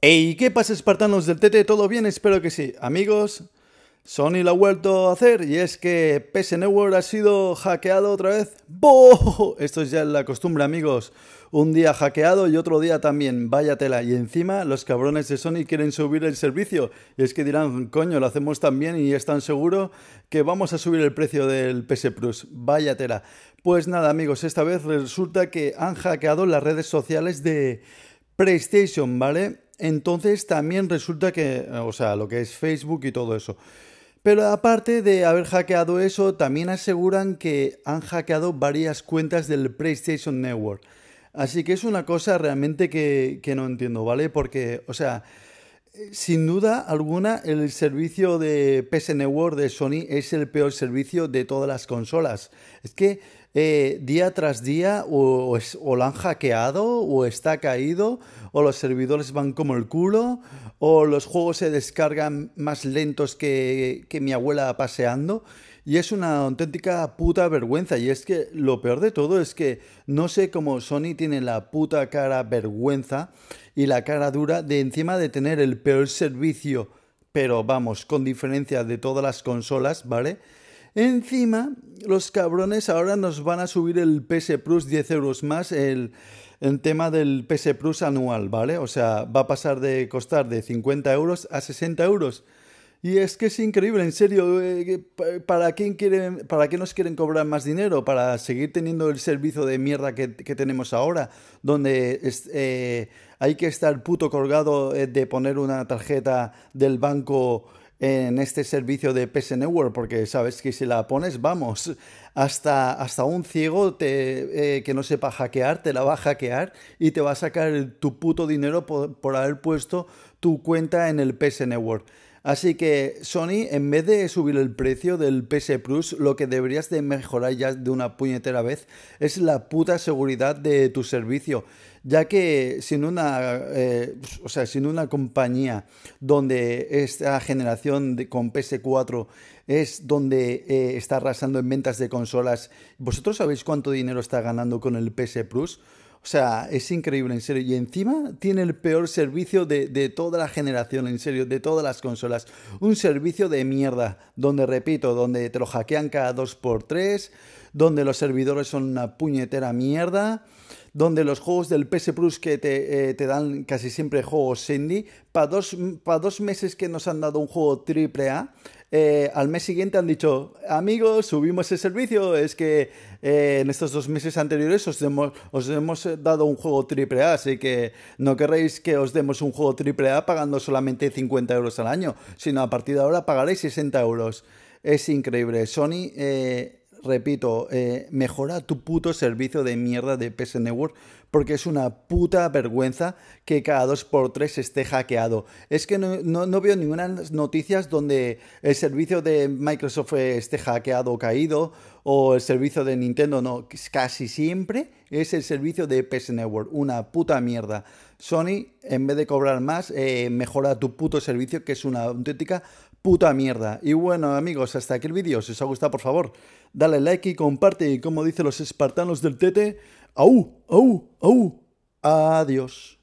¡Ey! ¿qué pasa espartanos del TT? ¿Todo bien? Espero que sí. Amigos, Sony lo ha vuelto a hacer y es que PS Network ha sido hackeado otra vez. ¡Boo! Esto es ya la costumbre, amigos. Un día hackeado y otro día también. Vaya tela. Y encima los cabrones de Sony quieren subir el servicio. Y es que dirán, coño, lo hacemos tan bien y es tan seguro que vamos a subir el precio del PS Plus. Vaya tela. Pues nada, amigos, esta vez resulta que han hackeado las redes sociales de PlayStation, ¿vale? Entonces también resulta que, eh, o sea, lo que es Facebook y todo eso. Pero aparte de haber hackeado eso, también aseguran que han hackeado varias cuentas del PlayStation Network. Así que es una cosa realmente que, no entiendo, ¿vale? Porque, o sea, eh, sin duda alguna, el servicio de PS Network de Sony es el peor servicio de todas las consolas. Es que eh, día tras día o, o, han hackeado o está caído o los servidores van como el culo o los juegos se descargan más lentos que, que mi abuela paseando. Y es una auténtica puta vergüenza. Y es que lo peor de todo es que no sé cómo Sony tiene la puta cara vergüenza y la cara dura de encima de tener el peor servicio, pero vamos, con diferencia de todas las consolas, ¿vale? Encima, los cabrones ahora nos van a subir el PS Plus 10 euros más el, tema del PS Plus anual, ¿vale? O sea, va a pasar de costar de 50 euros a 60 euros. Y es que es increíble, en serio, eh, ¿para, quién ¿para qué nos quieren cobrar más dinero? ¿Para seguir teniendo el servicio de mierda que, tenemos ahora? Donde eh, hay que estar puto colgado eh, de poner una tarjeta del banco en este servicio de PS Network, porque sabes que si la pones, vamos, hasta, hasta un ciego eh, que no sepa hackear, te la va a hackear y te va a sacar tu puto dinero por, por haber puesto tu cuenta en el PS Network. Así que Sony, en vez de subir el precio del PS Plus, lo que deberías de mejorar ya de una puñetera vez es la puta seguridad de tu servicio, ya que sin una, eh, o sea, sin una compañía donde esta generación con PS4 es donde eh, está arrasando en ventas de consolas, ¿vosotros sabéis cuánto dinero está ganando con el PS Plus? O sea, es increíble, en serio. Y encima tiene el peor servicio de, toda la generación, en serio, de todas las consolas. Un servicio de mierda, donde, repito, donde te lo hackean cada 2x3, donde los servidores son una puñetera mierda, donde los juegos del PS Plus que eh, te, dan casi siempre juegos indie, para dos, dos meses que nos han dado un juego triple A, eh, al mes siguiente han dicho, amigos, subimos el servicio, es que eh, en estos dos meses anteriores os hemos, dado un juego AAA, así que no querréis que os demos un juego AAA pagando solamente 50 euros al año, sino a partir de ahora pagaréis 60 euros. Es increíble. Sony eh, repito, eh, mejora tu puto servicio de mierda de PS Network porque es una puta vergüenza que cada 2x3 esté hackeado. Es que no, no, veo ninguna noticias donde el servicio de Microsoft esté hackeado o caído o el servicio de Nintendo, no, casi siempre es el servicio de PS Network, una puta mierda. Sony, en vez de cobrar más, eh, mejora tu puto servicio que es una auténtica puta mierda. Y bueno, amigos, hasta aquí el vídeo. Si os ha gustado, por favor, dale like y comparte. Y como dicen los espartanos del Tete, ¡au! ¡au! ¡au! Adiós.